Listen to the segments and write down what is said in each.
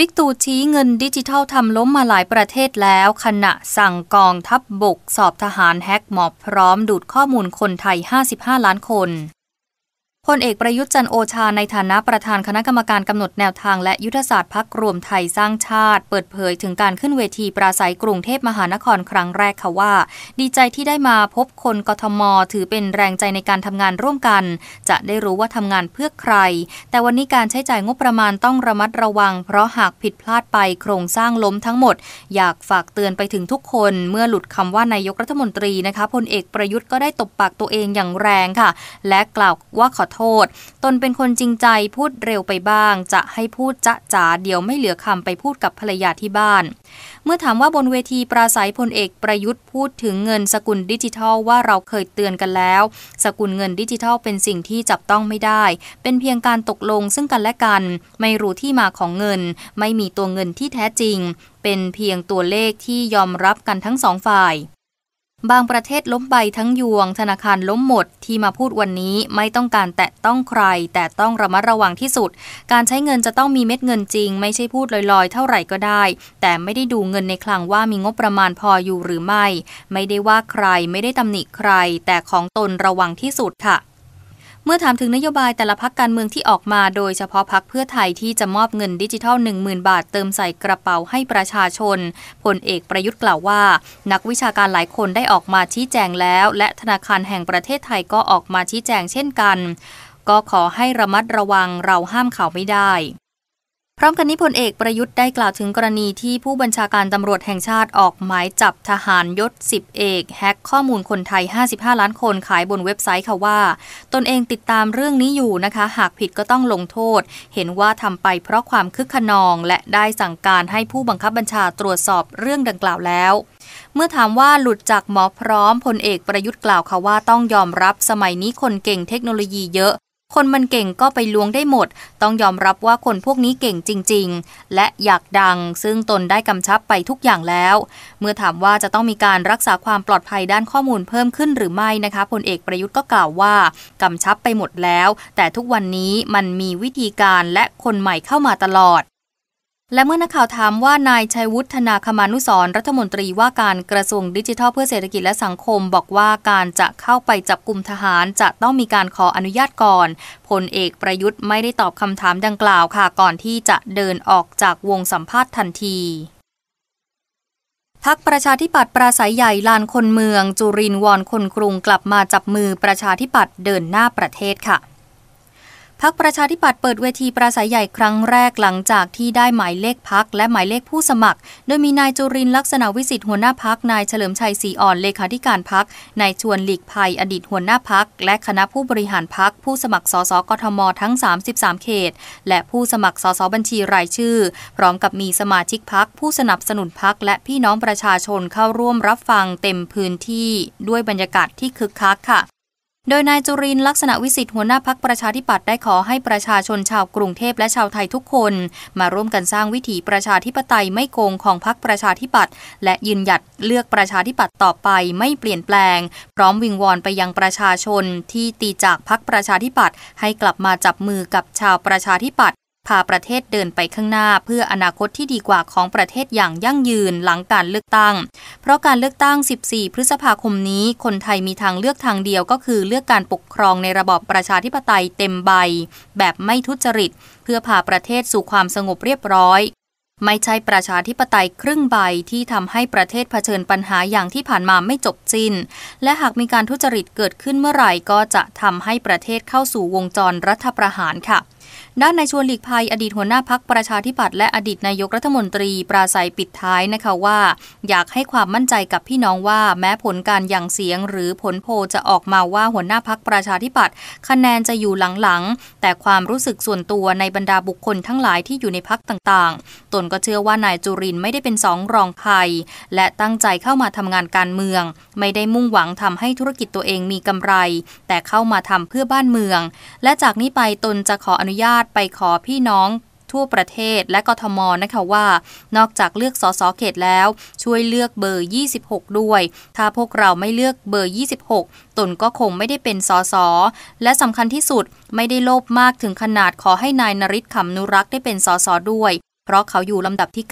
บิ๊กตู่ชี้เงินดิจิทัลทำล้มมาหลายประเทศแล้ว ขณะสั่งกองทัพบบกสอบทหารแฮกหมอบพร้อมดูดข้อมูลคนไทย 55 ล้านคนพลเอกประยุทธ์จันโอชาในฐานะประธานคณะกรรมการกำหนดแนวทางและยุทธศาสตร์พักรวมไทยสร้างชาติ เปิดเผยถึงการขึ้นเวทีปราศัยกรุงเทพมหานครครั้งแรกค่ะว่า ดีใจที่ได้มาพบคนกทมถือเป็นแรงใจในการทำงานร่วมกัน จะได้รู้ว่าทำงานเพื่อใคร แต่วันนี้การใช้จ่ายงบประมาณต้องระมัดระวัง เพราะหากผิดพลาดไปโครงสร้างล้มทั้งหมดอยากฝากเตือนไปถึงทุกคน เมื่อหลุดคำว่านายกรัฐมนตรีนะคะพลเอกประยุทธ์ก็ได้ตบปากตัวเองอย่างแรงค่ะ และกล่าวว่าขอโทษตนเป็นคนจริงใจพูดเร็วไปบ้าง จะให้พูดจะจ๋าเดี๋ยวไม่เหลือคำไปพูดกับภรรยาที่บ้าน เมื่อถามว่าบนเวทีปราศัยพลเอกประยุทธ์พูดถึงเงินสกุลดิจิทัลว่าเราเคยเตือนกันแล้ว สกุลเงินดิจิทัลเป็นสิ่งที่จับต้องไม่ได้ เป็นเพียงการตกลงซึ่งกันและกัน ไม่รู้ที่มาของเงิน ไม่มีตัวเงินที่แท้จริง เป็นเพียงตัวเลขที่ยอมรับกันทั้งสองฝ่ายบางประเทศล้มใบทั้งยวงธนาคารล้มหมดที่มาพูดวันนี้ไม่ต้องการแตะต้องใคร แต่ต้องระมัดระวังที่สุด การใช้เงินจะต้องมีเม็ดเงินจริง ไม่ใช่พูดลอยๆเท่าไหร่ก็ได้ แต่ไม่ได้ดูเงินในคลังว่ามีงบประมาณพออยู่หรือไม่ ไม่ได้ว่าใครไม่ได้ตำหนิใคร แต่ของตนระวังที่สุดค่ะเมื่อถามถึงนโยบายแต่ละพักการเมืองที่ออกมา โดยเฉพาะพักเพื่อไทยที่จะมอบเงินดิจิทัล 10,000บาทเติมใส่กระเป๋าให้ประชาชน พลเอกประยุทธ์กล่าวว่า นักวิชาการหลายคนได้ออกมาชี้แจงแล้ว และธนาคารแห่งประเทศไทยก็ออกมาชี้แจงเช่นกัน ก็ขอให้ระมัดระวังเราห้ามเขาไม่ได้พร้อมกันนี้พลเอกประยุทธ์ได้กล่าวถึงกรณีที่ผู้บัญชาการตำรวจแห่งชาติออกหมายจับทหารยศ10เอก แฮกข้อมูลคนไทย 55 ล้านคนขายบนเว็บไซต์ค่ะว่า ตนเองติดตามเรื่องนี้อยู่นะคะ หากผิดก็ต้องลงโทษ เห็นว่าทำไปเพราะความคึกขนองและได้สั่งการให้ผู้บังคับบัญชาตรวจสอบเรื่องดังกล่าวแล้ว เมื่อถามว่าหลุดจากหมอพร้อมพลเอกประยุทธ์กล่าวค่ะว่า ต้องยอมรับสมัยนี้คนเก่งเทคโนโลยีเยอะคนมันเก่งก็ไปลวงได้หมด ต้องยอมรับว่าคนพวกนี้เก่งจริงๆ และอยากดัง ซึ่งตนได้กำชับไปทุกอย่างแล้ว เมื่อถามว่าจะต้องมีการรักษาความปลอดภัยด้านข้อมูลเพิ่มขึ้นหรือไม่นะคะพลเอกประยุทธ์ก็กล่าวว่ากำชับไปหมดแล้ว แต่ทุกวันนี้มันมีวิธีการและคนใหม่เข้ามาตลอดและเมื่อนักข่าวถามว่านายชัยวุฒนาคมานุสรรัฐมนตรี ว่าการกระทรวงดิจิทัลเพื่อเศรษฐกิจและสังคม บอกว่าการจะเข้าไปจับกลุ่มทหารจะต้องมีการขออนุญาตก่อนพลเอกประยุทธ์ไม่ได้ตอบคำถามดังกล่าวค่ะก่อนที่จะเดินออกจากวงสัมภาษณ์ทันทีพักประชาธิปัตย์ปราศัยใหญ่ลานคนเมือง จุรินวอนคนกรุงกลับมาจับมือประชาธิปัตย์เดินหน้าประเทศค่ะพักประชาธิปัตย์เปิดเวทีปราศัยใหญ่ครั้งแรกหลังจากที่ได้หมายเลขพักและหมายเลขผู้สมัคร โดยมีนายจุรินลักษณะวิสิทธิ์หัวหน้าพักนายเฉลิมชัยศรีอ่อนเลขาธิการพักนายชวนหลีกภัยอดีตหัวหน้าพักและคณะผู้บริหารพักผู้สมัครสสกทมทั้ง 33 เขตและผู้สมัครสสบัญชีรายชื่อพร้อมกับมีสมาชิกพักผู้สนับสนุนพักและพี่น้องประชาชนเข้าร่วมรับฟังเต็มพื้นที่ด้วยบรรยากาศที่คึกคักค่ะโดยนายจุรินลักษณะวิสิทธิ์ หัวหน้าพักประชาธิปัตย์ได้ขอให้ประชาชนชาวกรุงเทพและชาวไทยทุกคน มาร่วมกันสร้างวิถีประชาธิปไตยไม่โกงของพักประชาธิปัตย์และยืนหยัดเลือกประชาธิปัตย์ต่อไปไม่เปลี่ยนแปลงพร้อมวิงวอนไปยังประชาชนที่ตีจากพักประชาธิปัตย์ให้กลับมาจับมือกับชาวประชาธิปัตย์พาประเทศเดินไปข้างหน้า เพื่ออนาคตที่ดีกว่าของประเทศอย่างยั่งยืนหลังการเลือกตั้ง เพราะการเลือกตั้ง 14 พฤษภาคมนี้ คนไทยมีทางเลือกทางเดียวก็คือเลือกการปกครองในระบอบประชาธิปไตยเต็มใบ แบบไม่ทุจริตเพื่อพาประเทศสู่ความสงบเรียบร้อย ไม่ใช่ประชาธิปไตยครึ่งใบที่ทำให้ประเทศเผชิญปัญหาอย่างที่ผ่านมาไม่จบสิน้น และหากมีการทุจริตเกิดขึ้นเมื่อไหร่ก็จะทำให้ประเทศเข้าสู่วงจรรัฐประหารค่ะด้านนายชวนหลีกภัยอดีตหัวหน้าพักประชาธิปัตย์และอดีตนายกรัฐมนตรีปราศัยปิดท้ายนะคะว่า อยากให้ความมั่นใจกับพี่น้องว่าแม้ผลการยังเสียงหรือผลโพจะออกมาว่าหัวหน้าพักประชาธิปัตย์คะแนนจะอยู่หลังๆแต่ความรู้สึกส่วนตัวในบรรดาบุคคลทั้งหลายที่อยู่ในพักต่างๆ ตนก็เชื่อว่านายจุรินไม่ได้เป็นสองรองใครและตั้งใจเข้ามาทำงานการเมือง ไม่ได้มุ่งหวังทำให้ธุรกิจตัวเองมีกำไร แต่เข้ามาทำเพื่อบ้านเมือง และจากนี้ไปตนจะขออนุญาตไปขอพี่น้องทั่วประเทศและกทมนะคะว่า นอกจากเลือกสสเขตแล้ว ช่วยเลือกเบอร์ 26 ด้วย ถ้าพวกเราไม่เลือกเบอร์ 26 ตนก็คงไม่ได้เป็นสสและสำคัญที่สุดไม่ได้โลภมากถึงขนาดขอให้นายนริศขำนุรักษ์ได้เป็นสสด้วย เพราะเขาอยู่ลำดับที่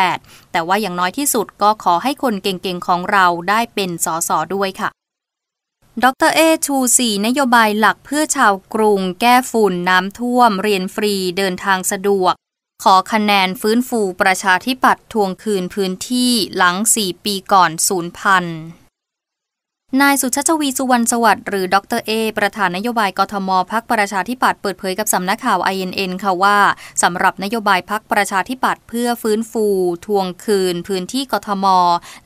98 แต่ว่าอย่างน้อยที่สุดก็ขอให้คนเก่งๆของเราได้เป็นสสด้วยค่ะดรเอชูสี่นโยบายหลักเพื่อชาวกรุงแก้ฝุ่นน้ำท่วมเรียนฟรีเดินทางสะดวก ขอคะแนนฟื้นฟูประชาธิปัตย์ทวงคืนพื้นที่หลังสี่ปีก่อนศูนย์พันนายสุชาชวีสุวรรณสวัสดิ์หรือ ดรเอประธานนโยบายกทมพักประชาธิปัตย์เปิดเผยกับสำนักข่าว INN ค่ะว่า สำหรับนโยบายพักประชาธิปัตย์เพื่อฟื้นฟู ทวงคืน พื้นที่กทม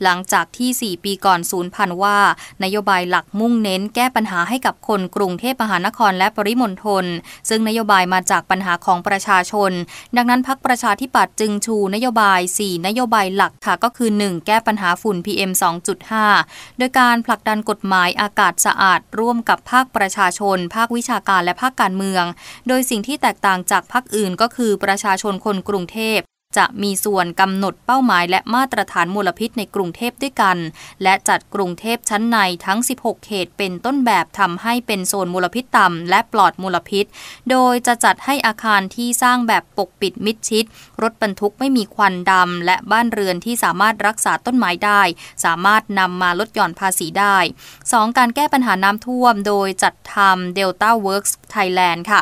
หลังจากที่ 4 ปีก่อนศูนย์พันว่า นโยบายหลักมุ่งเน้นแก้ปัญหาให้กับคนกรุงเทพมหานครและปริมณฑลซึ่งนโยบายมาจากปัญหาของประชาชน ดังนั้นพักประชาธิปัตย์จึงชูนโยบาย 4 นโยบายหลักค่ะก็คือ1แก้ปัญหาฝุ่น PM 2.5โดยการผลักดันการกฎหมายอากาศสะอาด ร่วมกับภาคประชาชน ภาควิชาการและภาคการเมือง โดยสิ่งที่แตกต่างจากภาคอื่นก็คือประชาชนคนกรุงเทพจะมีส่วนกำหนดเป้าหมายและมาตรฐานมลพิษในกรุงเทพด้วยกัน และจัดกรุงเทพชั้นในทั้ง 16 เขต เป็นต้นแบบทำให้เป็นโซนมลพิษต่ำและปลอดมลพิษ โดยจะจัดให้อาคารที่สร้างแบบปกปิดมิดชิด รถบรรทุกไม่มีควันดำและบ้านเรือนที่สามารถรักษาต้นไม้ได้ สามารถนำมาลดหย่อนภาษีได้ 2. การแก้ปัญหาน้ำท่วม โดยจัดทำเดลต้าเวิร์กส์ไทยแลนด์ค่ะ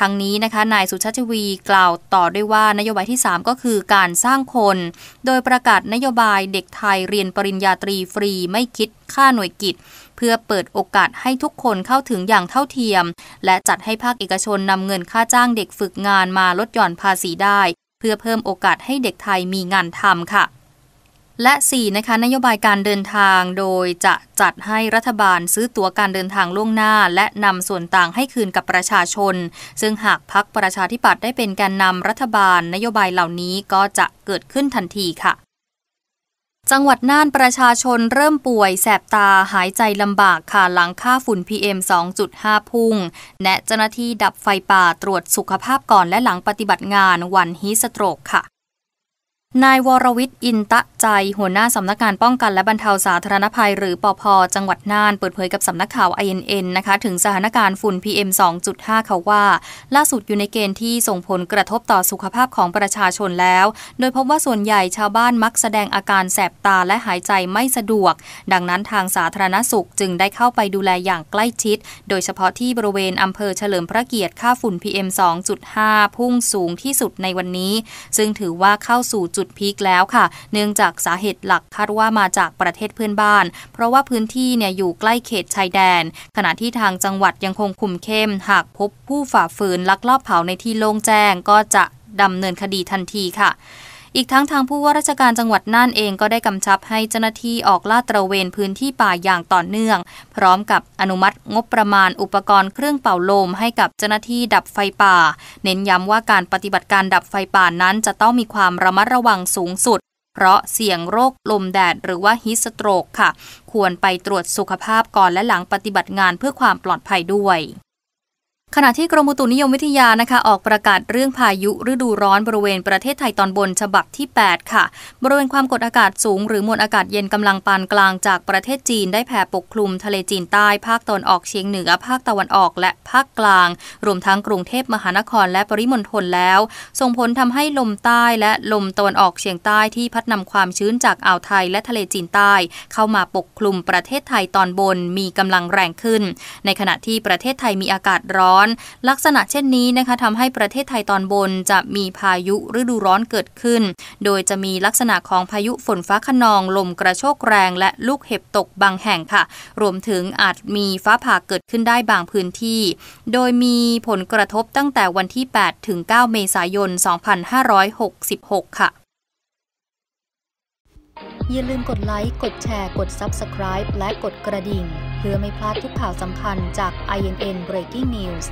ทั้งนี้นะคะนายสุชาติวีกล่าวต่อด้วยว่านโยบายที่ 3 ก็คือคือการสร้างคน โดยประกาศนโยบายเด็กไทยเรียนปริญญาตรีฟรีไม่คิดค่าหน่วยกิจ เพื่อเปิดโอกาสให้ทุกคนเข้าถึงอย่างเท่าเทียม และจัดให้ภาคเอกชนนำเงินค่าจ้างเด็กฝึกงานมาลดหย่อนภาษีได้ เพื่อเพิ่มโอกาสให้เด็กไทยมีงานทำค่ะและ4นะคะนโยบายการเดินทางโดยจะจัดให้รัฐบาลซื้อตั๋วการเดินทางล่วงหน้า และนำส่วนต่างให้คืนกับประชาชน ซึ่งหากพักประชาธิปัตย์ได้เป็นารนนำรัฐบาลนโยบายเหล่านี้ก็จะเกิดขึ้นทันทีค่ะ จังหวัดน่านประชาชนเริ่มป่วย แสบตาหายใจลำบากค่ะหลังค่าฝุ่น PM 2.5 พุ่งแนะเจ้าหน้าที่ดับไฟป่าตรวจสุขภาพก่อนและหลังปฏิบัติงานวันฮีสโตรกค่ะนายวรวิทย์อินตะใจ หัวหน้าสำนักงานป้องกันและบรรเทาสาธารณภัย หรือปอพจังหวัดน่าน เปิดเผยกับสำนักข่าว INN นะคะ ถึงสถานการณ์ฝุ่น PM 2.5 เขาว่า ล่าสุดอยู่ในเกณฑ์ที่ส่งผลกระทบต่อสุขภาพของประชาชนแล้ว โดยพบว่าส่วนใหญ่ชาวบ้านมักแสดงอาการแสบตาและหายใจไม่สะดวก ดังนั้นทางสาธารณสุขจึงได้เข้าไปดูแลอย่างใกล้ชิด โดยเฉพาะที่บริเวณอำเภอเฉลิมพระเกียรติ ค่าฝุ่น PM 2.5พุ่งสูงที่สุดในวันนี้ ซึ่งถือว่าเข้าสู่จุดดพีคแล้วค่ะ เนื่องจากสาเหตุหลักคาดว่ามาจากประเทศเพื่อนบ้าน เพราะว่าพื้นที่เนี่ยอยู่ใกล้เขตชายแดน ขณะที่ทางจังหวัดยังคงคุมเข้ม หากพบผู้ฝ่าฝืนลักลอบเผาในที่โล่งแจ้งก็จะดำเนินคดีทันทีค่ะอีกทั้งทางผู้ว่าราชการจังหวัดน่านเองก็ได้กำชับให้เจ้าหน้าที่ออกลาดตระเวนพื้นที่ป่าอย่างต่อเนื่อง พร้อมกับอนุมัติงบประมาณอุปกรณ์เครื่องเป่าลมให้กับเจ้าหน้าที่ดับไฟป่า เน้นย้ำว่าการปฏิบัติการดับไฟป่านั้นจะต้องมีความระมัดระวังสูงสุด เพราะเสี่ยงโรคลมแดด หรือว่าฮิสโตรกค่ะ ควรไปตรวจสุขภาพก่อนและหลังปฏิบัติงานเพื่อความปลอดภัยด้วยขณะที่กรมอุตุนิยมวิทยานะคะ ออกประกาศเรื่องพายุฤดูร้อนบริเวณประเทศไทยตอนบนฉบับที่ 8 ค่ะ บริเวณความกดอากาศสูง หรือมวลอากาศเย็นกำลังปานกลางจากประเทศจีนได้แผ่ปกคลุม ทะเลจีนใต้ภาคตอนออกเฉียงเหนือภาคตะวันออกและภาคกลาง รวมทั้งกรุงเทพมหานครและปริมณฑลแล้วส่งผลทำให้ลมใต้และลมตะวันออกเฉียงใต้ที่พัดนำความชื้นจากอ่าวไทยและทะเลจีนใต้ เข้ามาปกคลุมประเทศไทยตอนบนมีกำลังแรงขึ้น ในขณะที่ประเทศไทยมีอากาศร้อน้อนลักษณะเช่นนี้นะคะทำให้ประเทศไทยตอนบนจะมีพายุฤดูร้อนเกิดขึ้น โดยจะมีลักษณะของพายุฝนฟ้าขนอง ลมกระโชกแรงและลูกเห็บตกบางแห่งค่ะ รวมถึงอาจมีฟ้าผ่าเกิดขึ้นได้บางพื้นที่ โดยมีผลกระทบตั้งแต่วันที่ 8 ถึง 9 เมษายน 2566 ค่ะ อย่าลืมกดไลค์ กดแชร์ กด Subscribe และกดกระดิ่งเพื่อไม่พลาดทุกข่าวสำคัญจาก INN Breaking News